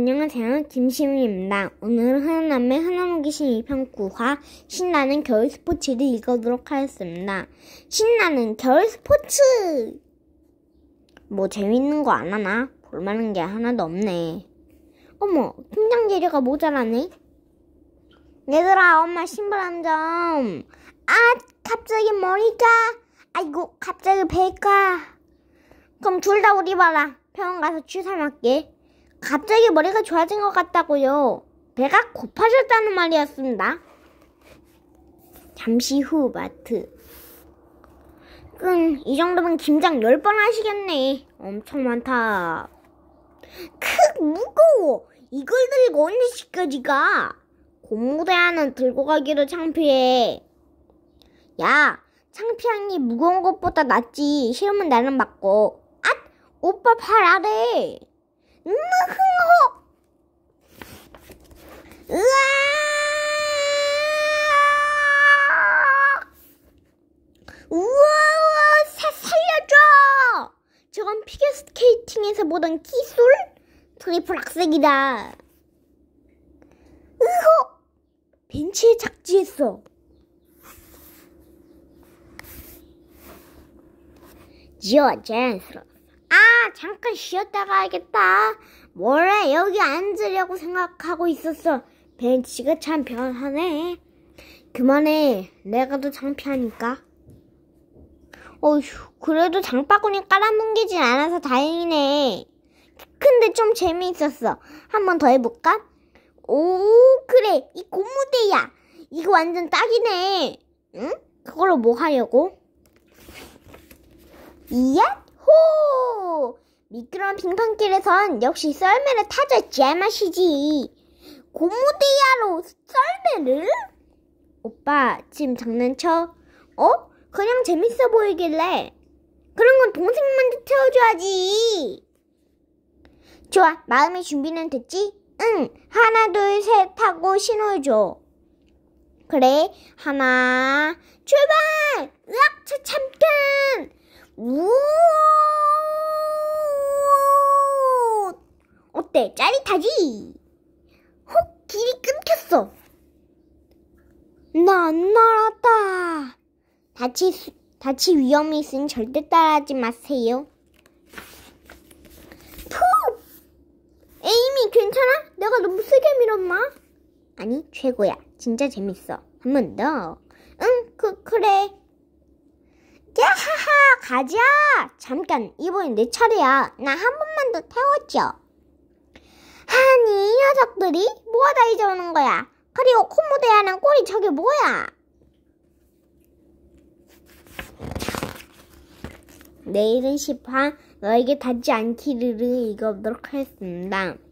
안녕하세요. 김시민입니다 오늘은 하나남의 하나무기신 2편 9화 신나는 겨울 스포츠를 읽어보도록 하겠습니다. 신나는 겨울 스포츠! 뭐 재밌는 거 안 하나? 볼만한 게 하나도 없네. 어머, 팀장 재료가 모자라네? 얘들아, 엄마 신발 한 점. 아, 갑자기 머리가. 아이고, 갑자기 배가. 그럼 둘 다 우리 봐라. 병원 가서 취사 맞게. 갑자기 머리가 좋아진 것 같다고요. 배가 고파졌다는 말이었습니다. 잠시 후 마트. 끙, 이 정도면 김장 10번 하시겠네. 엄청 많다. 크, 무거워. 이걸 들고 언제 시까지 가? 고무대 하는 들고 가기로 창피해. 야, 창피한 게 무거운 것보다 낫지. 싫으면 나는 맞고. 앗! 오빠 팔 아래! 저건 피겨스케이팅에서 보던 기술? 트리플 학생이다. 으호 벤치에 착지했어. 지어, 자연스러워. 잠깐 쉬었다 가야겠다. 뭐래, 여기 앉으려고 생각하고 있었어. 벤치가 참 변하네. 그만해. 내가 더 창피하니까. 어휴, 그래도 장바구니 깔아뭉개진 않아서 다행이네. 근데 좀 재미있었어. 한 번 더 해볼까? 오, 그래. 이 고무대야. 이거 완전 딱이네. 응? 그걸로 뭐 하려고? 이야! 호! 미끄러운 빙판길에선 역시 썰매를 타자 제맛이지. 고무대야로 썰매를? 오빠, 지금 장난쳐? 어? 그냥 재밌어 보이길래. 그런 건 동생 먼저 태워줘야지. 좋아, 마음의 준비는 됐지? 응, 하나, 둘, 셋 하고 신호줘. 그래, 하나, 출발! 으악, 저 잠깐! 우와! 때 네, 짜릿하지? 혹 길이 끊겼어. 나 안 날았다. 다치, 다치 위험이 있으니 절대 따라하지 마세요. 푸! 에이미, 괜찮아? 내가 너무 세게 밀었나? 아니, 최고야. 진짜 재밌어. 한 번 더. 응, 그, 그래. 야하하 가자 잠깐 이번엔 내 차례야 나 한 번만 더 태워줘 아니, 이 녀석들이 뭐하다 잊어오는 거야? 그리고 콧무대하는 꼬리 저게 뭐야? 내일은 시판 너에게 닿지 않기를 읽어보도록 하겠습니다.